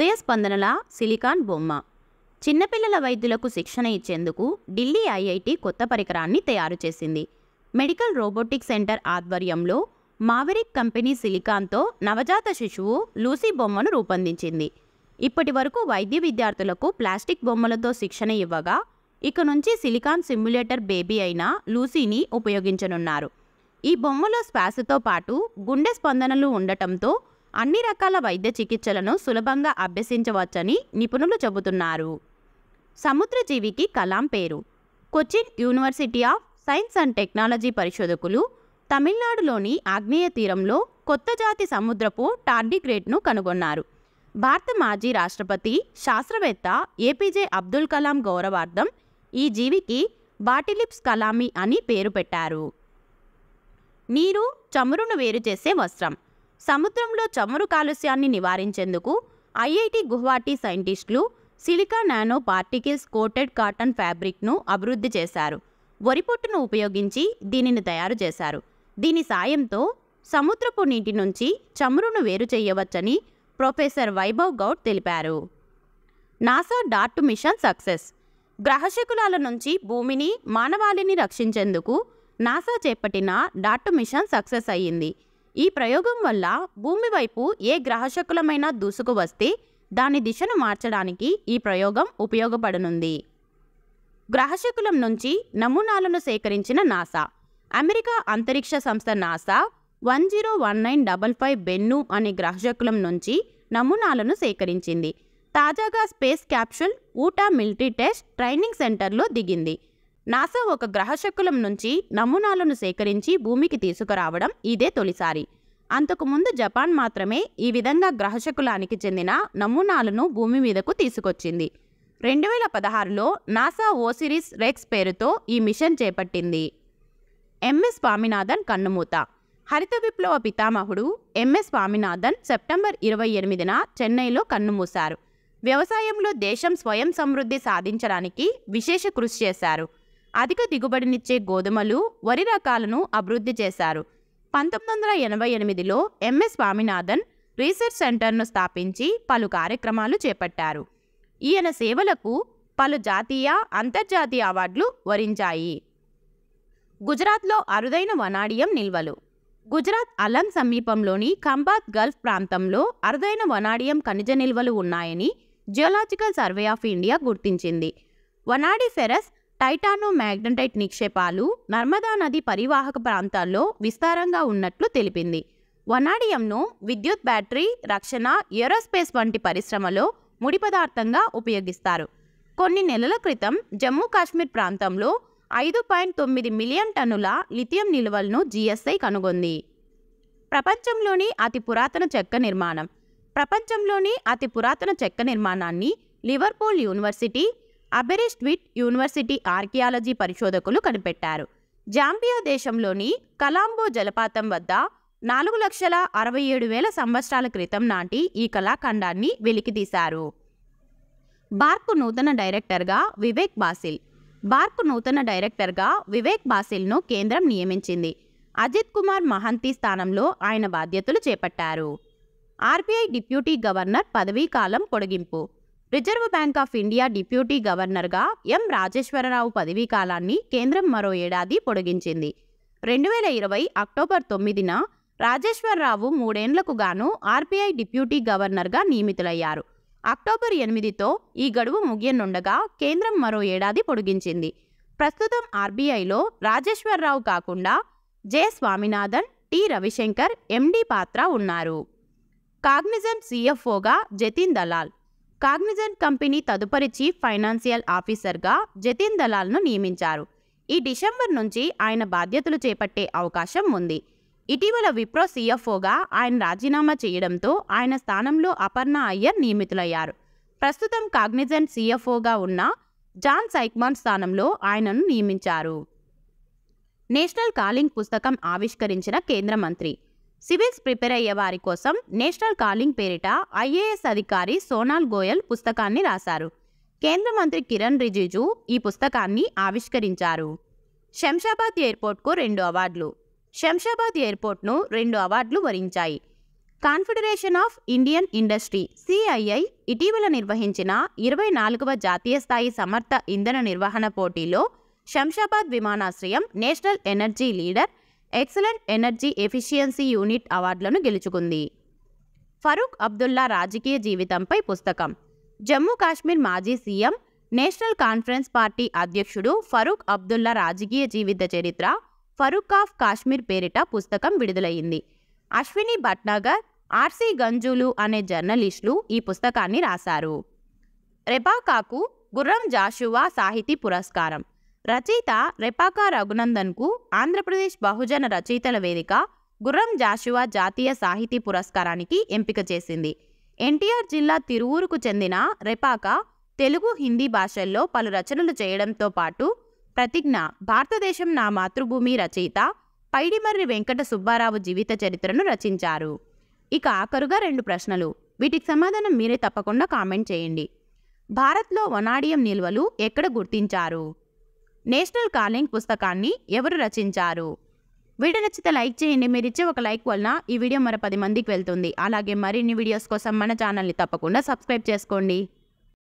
హృదయ స్పందనల సిలికాన్ బొమ్మ చిన్నపిల్లల వైద్యులకు శిక్షణ ఇచ్చేందుకు ఢిల్లీ ఐఐటి కొత్త పరికరాన్ని తయారు చేసింది మెడికల్ రోబోటిక్ సెంటర్ ఆధ్వర్యంలో మావెరిక్ కంపెనీ సిలికాన్తో నవజాత శిశువు లూసీ బొమ్మను రూపొందించింది ఇప్పటి వరకు వైద్య విద్యార్థులకు ప్లాస్టిక్ బొమ్మలతో శిక్షణ ఇవ్వగా ఇక నుంచి సిలికాన్ సిమ్యులేటర్ బేబీ అయిన లూసీని ఉపయోగించనున్నారు ఈ బొమ్మలో శ్వాసతో పాటు గుండె స్పందనలు ఉండటంతో అన్ని రకాల వైద్య చికిత్సలను సులభంగా అభ్యసించవచ్చని నిపుణులు చెబుతున్నారు సముద్రజీవికి కలాం పేరు Cochin university of science and technology పరిశోధకులు తమిళనాడులోని ఆగ్నేయ తీరంలో కొత్త జాతి సముద్రపు టార్డిగ్రేట్ను కనుగొన్నారు భారత మాజీ రాష్ట్రపతి శాస్త్రవేత్త ఏపీజే అబ్దుల్ కలాం గౌరవార్థం ఈ జీవికి బాటిలిప్స్ కలామి అని పేరు పెట్టారు నీరు చమురును వేరు చేసే వస్త్రం సముద్రంలో చమురు కాలుష్యాన్ని నివారించేందుకు ఐఐటి గుహవాటి సైంటిస్టులు silica nano particles coated cotton ఫ్యాబ్రిక్ను అభివృద్ధి చేశారు వరిపొట్టును ఉపయోగించి దీనిని తయారు చేశారు దీని సాయంతో సముద్రపు నీటి నుంచి చమురును వేరు చేయవచ్చని ప్రొఫెసర్ వైభవ్ గౌడ్ తెలిపారు నాసా డాట్ మిషన్ సక్సెస్ గ్రహశకులాల నుంచి భూమిని మానవాళిని రక్షించేందుకు నాసా చేపట్టిన డాట్ మిషన్ సక్సెస్ అయ్యింది ఈ ప్రయోగం వల్ల భూమి వైపు ఏ గ్రహశకులమైన దూసుకు వస్తే దాని దిశను మార్చడానికి ఈ ప్రయోగం ఉపయోగపడనుంది గ్రహశకులం నుంచి నమూనాలను సేకరించిన నాసా అమెరికా అంతరిక్ష సంస్థ NASA one zero one nine double five Bennu అనే గ్రహశకులం నుంచి నమూనాలను సేకరించింది తాజాగా space capsule Utah military test training సెంటర్లో దిగింది నాసా ఒక గ్రహశకులం నుంచి నమూనాలను సేకరించి భూమికి తీసుకురావడం ఇదే తొలిసారి అంతకుముందు జపాన్ మాత్రమే ఈ విధంగా గ్రహశకులానికి చెందిన నమూనాలను భూమి మీదకు తీసుకొచ్చింది రెండు వేల పదహారులో నాసా ఓసిరిస్ రెక్స్ పేరుతో ఈ మిషన్ చేపట్టింది ఎంఎస్ స్వామినాథన్ కన్నుమూత హరిత విప్లవ పితామహుడు ఎంఎస్ స్వామినాథన్ సెప్టెంబర్ ఇరవై ఎనిమిదిన చెన్నైలో కన్నుమూశారు వ్యవసాయంలో దేశం స్వయం సమృద్ధి సాధించడానికి విశేష కృషి చేశారు అధిక దిగుబడినిచ్చే గోధుమలు వరి రకాలను అభివృద్ధి చేశారు పంతొమ్మిది వందల ఎనభై ఎనిమిదిలో ఎంఎస్ స్వామినాథన్ రీసెర్చ్ సెంటర్ను స్థాపించి పలు కార్యక్రమాలు చేపట్టారు ఈయన సేవలకు పలు జాతీయ అంతర్జాతీయ అవార్డులు వరించాయి గుజరాత్లో అరుదైన వనాడియం నిల్వలు గుజరాత్ అలం సమీపంలోని ఖంబాత్ గల్ఫ్ ప్రాంతంలో అరుదైన వనాడియం ఖనిజ నిల్వలు ఉన్నాయని జియోలాజికల్ సర్వే ఆఫ్ ఇండియా గుర్తించింది వనాడి ఫెరస్ టైటానో మ్యాగ్నటైట్ నిక్షేపాలు నర్మదా నది పరివాహక ప్రాంతాల్లో విస్తారంగా ఉన్నట్లు తెలిపింది వనాడియంను విద్యుత్ బ్యాటరీ రక్షణ ఏరోస్పేస్ వంటి పరిశ్రమలో ముడి పదార్థంగా ఉపయోగిస్తారు కొన్ని నెలల క్రితం జమ్మూ కాశ్మీర్ ప్రాంతంలో ఐదు పాయింట్ తొమ్మిది మిలియన్ టన్నుల లిథియం నిల్వలను జీఎస్ఐ కనుగొంది ప్రపంచంలోని అతి పురాతన చెక్క నిర్మాణం ప్రపంచంలోని అతి పురాతన చెక్క నిర్మాణాన్ని Liverpool university Aberystwyth university archaeology పరిశోధకులు కనిపెట్టారు జాంబియా దేశంలోని కలాంబో జలపాతం వద్ద నాలుగు లక్షల అరవై ఏడు వేల సంవత్సరాల క్రితం నాటి ఈ కళాఖండాన్ని వెలికితీశారు బార్క్ నూతన డైరెక్టర్గా వివేక్ బాసిల్ బార్క్ నూతన డైరెక్టర్గా వివేక్ బాసిల్ను కేంద్రం నియమించింది అజిత్ కుమార్ మహంతి స్థానంలో ఆయన బాధ్యతలు చేపట్టారు ఆర్బీఐ డిప్యూటీ గవర్నర్ పదవీకాలం పొడిగింపు reserve bank of India deputy గవర్నర్గా ఎం రాజేశ్వరరావు పదవీ కాలాన్ని కేంద్రం మరో ఏడాది పొడిగించింది రెండు వేల ఇరవై అక్టోబర్ తొమ్మిదిన రాజేశ్వరరావు మూడేండ్లకు గాను ఆర్బీఐ డిప్యూటీ గవర్నర్గా నియమితులయ్యారు అక్టోబర్ ఎనిమిదితో ఈ గడువు ముగియనుండగా కేంద్రం మరో ఏడాది పొడిగించింది ప్రస్తుతం ఆర్బీఐలో రాజేశ్వరరావు కాకుండా J Swaminathan T Ravi Shankar MD Patra ఉన్నారు కాగ్నిజన్ సిఎఫ్ఓగా జతిన్ దలాల్ కాగ్నిజెంట్ కంపెనీ తదుపరి చీఫ్ ఫైనాన్షియల్ ఆఫీసర్గా జతిన్ దలాల్ను నియమించారు ఈ డిసెంబర్ నుంచి ఆయన బాధ్యతలు చేపట్టే అవకాశం ఉంది ఇటీవల విప్రో సీఎఫ్ఓగా ఆయన రాజీనామా చేయడంతో ఆయన స్థానంలో అపర్ణ అయ్యర్ నియమితులయ్యారు ప్రస్తుతం కాగ్నిజెంట్ సీఎఫ్ఓగా ఉన్న జాన్ సైక్మాన్ స్థానంలో ఆయనను నియమించారు నేషనల్ కాలింగ్ పుస్తకం ఆవిష్కరించిన కేంద్ర మంత్రి సివిల్స్ ప్రిపేర్ అయ్యే వారి కోసం నేషనల్ కాలింగ్ పేరిట ఐఏఎస్ అధికారి సోనాల్ గోయల్ పుస్తకాన్ని రాశారు కేంద్ర మంత్రి కిరణ్ రిజిజు ఈ పుస్తకాన్ని ఆవిష్కరించారు శంషాబాద్ ఎయిర్పోర్ట్కు రెండు అవార్డులు శంషాబాద్ ఎయిర్పోర్ట్ను రెండు అవార్డులు వరించాయి confederation of Indian industry CII ఇటీవల నిర్వహించిన ఇరవై నాలుగవ జాతీయ స్థాయి సమర్థ ఇంధన నిర్వహణ పోటీలో శంషాబాద్ విమానాశ్రయం national energy leader excellent energy efficiency unit అవార్డులను గెలుచుకుంది ఫరూక్ అబ్దుల్లా రాజకీయ జీవితంపై పుస్తకం జమ్మూ కాశ్మీర్ మాజీ సీఎం నేషనల్ కాన్ఫరెన్స్ పార్టీ అధ్యక్షుడు ఫరూక్ అబ్దుల్లా రాజకీయ జీవిత చరిత్ర ఫరూక్ ఆఫ్ కాశ్మీర్ పేరిట పుస్తకం విడుదలయ్యింది అశ్విని భట్నాగర్ ఆర్సి గంజులు అనే జర్నలిస్టులు ఈ పుస్తకాన్ని రాశారు రెబాకాకు గుర్రం జాషువా సాహితీ పురస్కారం రచయిత రెపాకా రఘునందన్కు ఆంధ్రప్రదేశ్ బహుజన రచయితల వేదిక గుర్రం జాషువా జాతీయ సాహితీ పురస్కారానికి ఎంపిక చేసింది ఎన్టీఆర్ జిల్లా తిరువూరుకు చెందిన రెపాక తెలుగు హిందీ భాషల్లో పలు రచనలు చేయడంతో పాటు ప్రతిజ్ఞ భారతదేశం నా మాతృభూమి రచయిత పైడిమర్రి వెంకట సుబ్బారావు జీవిత చరిత్రను రచించారు ఇక ఆఖరుగా రెండు ప్రశ్నలు వీటికి సమాధానం మీరే తప్పకుండా కామెంట్ చేయండి భారత్లో వనాడియం నిల్వలు ఎక్కడ గుర్తించారు నేషనల్ కాలింగ్ పుస్తకాన్ని ఎవరు రచించారు వీడియో నచ్చితే లైక్ చేయండి మీరు ఇచ్చే ఒక లైక్ వలన ఈ వీడియో మరో పది మందికి వెళ్తుంది అలాగే మరిన్ని వీడియోస్ కోసం మన ఛానల్ని తప్పకుండా సబ్స్క్రైబ్ చేసుకోండి